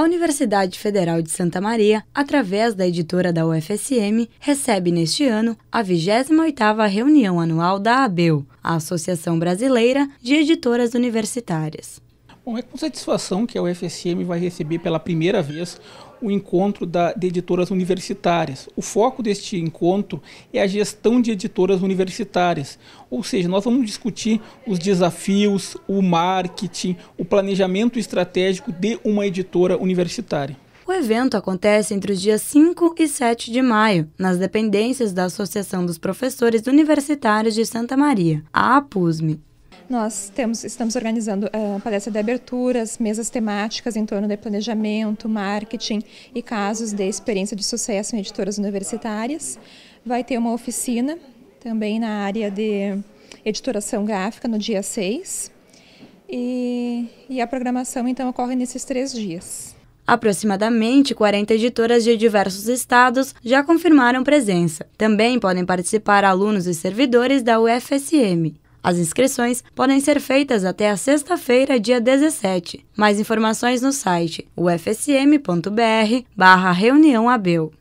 A Universidade Federal de Santa Maria, através da editora da UFSM, recebe neste ano a 28ª reunião anual da ABEL, a Associação Brasileira de Editoras Universitárias. Bom, é com satisfação que a UFSM vai receber pela primeira vez o encontro da, de editoras universitárias. O foco deste encontro é a gestão de editoras universitárias, ou seja, nós vamos discutir os desafios, o marketing, o planejamento estratégico de uma editora universitária. O evento acontece entre os dias 5 e 7 de maio, nas dependências da Associação dos Professores Universitários de Santa Maria, a APUSME, nós temos, estamos organizando uh, ah, palestra de aberturas, mesas temáticas em torno de planejamento, marketing e casos de experiência de sucesso em editoras universitárias. Vai ter uma oficina também na área de editoração gráfica no dia 6. E, e a programação então ocorre nesses três dias. Aproximadamente 40 editoras de diversos estados já confirmaram presença. Também podem participar alunos e servidores da UFSM. As inscrições podem ser feitas até a sexta-feira, dia 17. Mais informações no site ufsm.br barra reunião Abel.